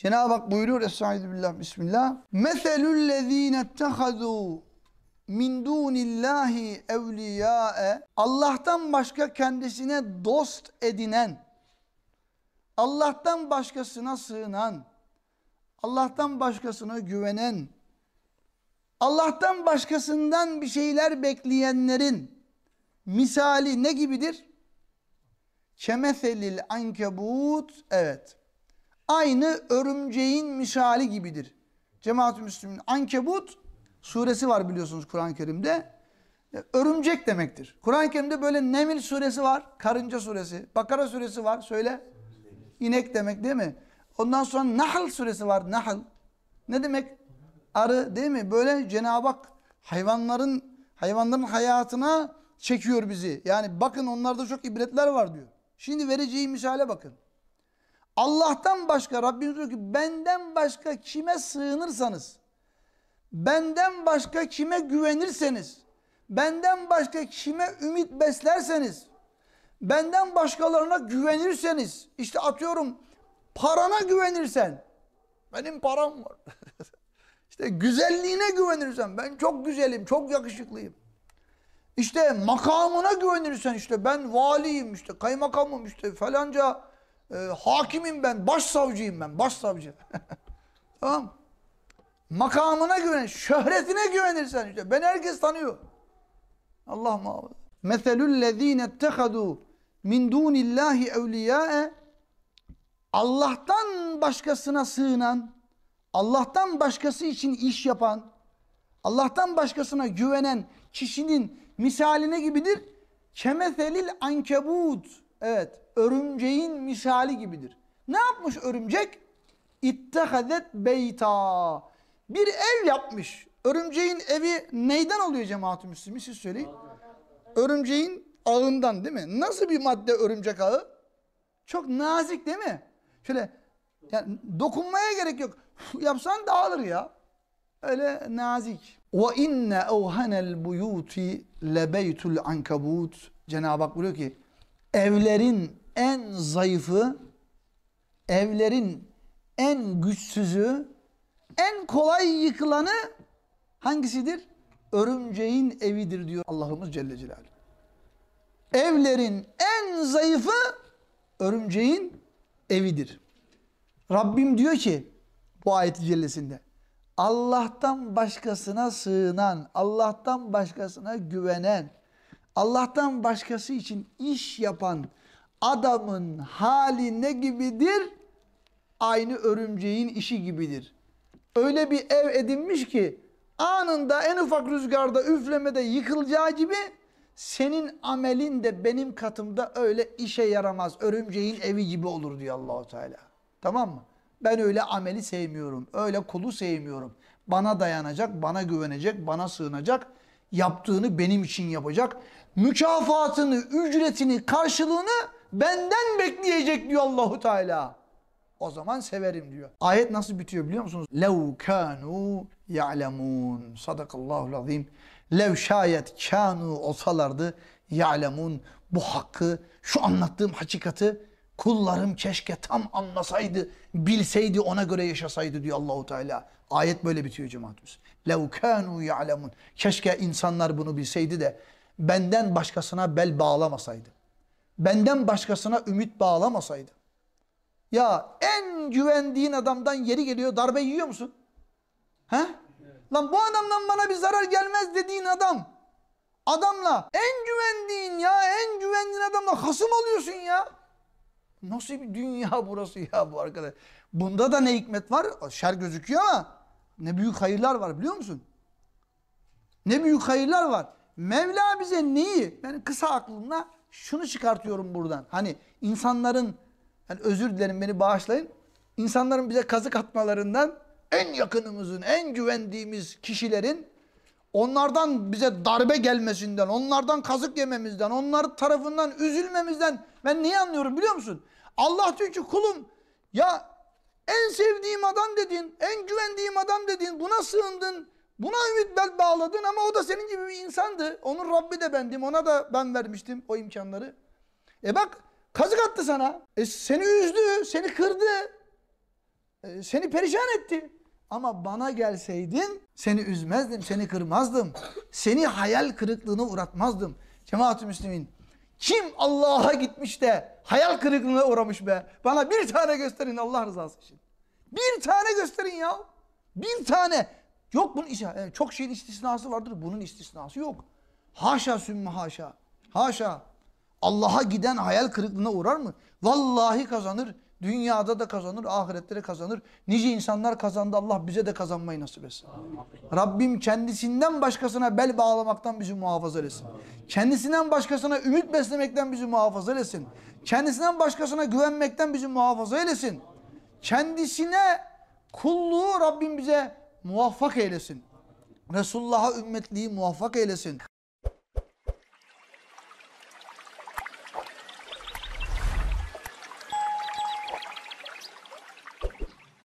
Cenab-ı Hak buyuruyor Estaizu billah bismillah. Meselul lezine ettehazû min dunillahi evliyâe Allah'tan başka kendisine dost edinen, Allah'tan başkasına sığınan, Allah'tan başkasına güvenen, Allah'tan başkasından bir şeyler bekleyenlerin misali ne gibidir? Kemeselil ankebut, evet aynı örümceğin misali gibidir. Cemaat-ü Müslümin Ankebut suresi var biliyorsunuz Kur'an-ı Kerim'de. E, örümcek demektir. Kur'an-ı Kerim'de böyle Nemil suresi var, Karınca suresi, Bakara suresi var. Söyle. İnek demek değil mi? Ondan sonra Nahl suresi var. Nahl. Ne demek? Arı değil mi? Böyle Cenab-ı Hak hayvanların hayvanların hayatına çekiyor bizi. Yani bakın onlarda çok ibretler var diyor. Şimdi vereceği misale bakın. Allah'tan başka Rabbimiz diyor ki benden başka kime sığınırsanız, benden başka kime güvenirseniz, benden başka kime ümit beslerseniz, benden başkalarına güvenirseniz, işte atıyorum parana güvenirsen, benim param var. işte güzelliğine güvenirsen, ben çok güzelim, çok yakışıklıyım. İşte makamına güvenirsen, işte ben valiyim, işte kaymakamım, işte falanca e, hakimim ben, başsavcıyım ben, başsavcı. tamam Makamına güven, şöhretine güvenirsen işte. Ben herkes tanıyor. Allah muhafaza. Meselüllezîne ettehadû min dûnillâhi evliyâe Allah'tan başkasına sığınan, Allah'tan başkası için iş yapan, Allah'tan başkasına güvenen kişinin misaline gibidir. Kemeselil ankebut. Evet, örümceğin misali gibidir. Ne yapmış örümcek? İttehazet beyta. Bir ev yapmış. Örümceğin evi neyden oluyor cemaat-ı müslimi? Siz söyleyin. Örümceğin ağından değil mi? Nasıl bir madde örümcek ağı? Çok nazik değil mi? Şöyle yani dokunmaya gerek yok. Yapsan dağılır ya. Öyle nazik. Ve inne evhenel buyuti lebeytul ankabut. Cenab-ı Hak buyuruyor ki evlerin en zayıfı, evlerin en güçsüzü, en kolay yıkılanı hangisidir? Örümceğin evidir diyor Allah'ımız Celle Celaluhu. Evlerin en zayıfı örümceğin evidir. Rabbim diyor ki bu ayet cellesinde Allah'tan başkasına sığınan, Allah'tan başkasına güvenen, Allah'tan başkası için iş yapan adamın hali ne gibidir? Aynı örümceğin işi gibidir. Öyle bir ev edinmiş ki anında en ufak rüzgarda üflemede yıkılacağı gibi senin amelin de benim katımda öyle işe yaramaz. Örümceğin evi gibi olur diyor Allahu Teala. Tamam mı? Ben öyle ameli sevmiyorum. Öyle kulu sevmiyorum. Bana dayanacak, bana güvenecek, bana sığınacak. Yaptığını benim için yapacak mükafatını, ücretini, karşılığını benden bekleyecek diyor Allahu Teala. O zaman severim diyor. Ayet nasıl bitiyor biliyor musunuz? Lev kanu ya'lemun. Sadakallahu azim. Lev şayet kanu olsalardı ya'lemun bu hakkı, şu anlattığım hakikati kullarım keşke tam anlasaydı, bilseydi ona göre yaşasaydı diyor Allahu Teala. Ayet böyle bitiyor cemaatimiz. Lev kanu ya'lemun. Keşke insanlar bunu bilseydi de benden başkasına bel bağlamasaydı. Benden başkasına ümit bağlamasaydı. Ya en güvendiğin adamdan yeri geliyor darbe yiyor musun? He? Lan bu adamdan bana bir zarar gelmez dediğin adam. Adamla en güvendiğin ya en güvendiğin adamla hasım oluyorsun ya. Nasıl bir dünya burası ya bu arkadaş. Bunda da ne hikmet var? Şer gözüküyor ama ne büyük hayırlar var biliyor musun? Ne büyük hayırlar var. Mevla bize neyi? Ben kısa aklımla şunu çıkartıyorum buradan. Hani insanların, yani özür dilerim beni bağışlayın. İnsanların bize kazık atmalarından en yakınımızın, en güvendiğimiz kişilerin onlardan bize darbe gelmesinden, onlardan kazık yememizden, onlar tarafından üzülmemizden ben neyi anlıyorum biliyor musun? Allah diyor ki kulum ya en sevdiğim adam dedin, en güvendiğim adam dedin, buna sığındın. Buna ümit bel bağladın ama o da senin gibi bir insandı. Onun Rabbi de bendim. Ona da ben vermiştim o imkanları. E bak kazık attı sana. E seni üzdü, seni kırdı. E seni perişan etti. Ama bana gelseydin seni üzmezdim, seni kırmazdım. Seni hayal kırıklığına uğratmazdım. Cemaat-ı Müslümin kim Allah'a gitmiş de hayal kırıklığına uğramış be? Bana bir tane gösterin Allah rızası için. Bir tane gösterin ya. Bir tane. Yok bunun yani e, çok şeyin istisnası vardır. Bunun istisnası yok. Haşa sümme haşa. Haşa. Allah'a giden hayal kırıklığına uğrar mı? Vallahi kazanır. Dünyada da kazanır, ahirette de kazanır. Nice insanlar kazandı. Allah bize de kazanmayı nasip etsin. Rabbim kendisinden başkasına bel bağlamaktan bizi muhafaza etsin. Kendisinden başkasına ümit beslemekten bizi muhafaza etsin. Kendisinden başkasına güvenmekten bizi muhafaza etsin. Kendisine kulluğu Rabbim bize muvaffak eylesin. Resulullah'a ümmetliği muvaffak eylesin.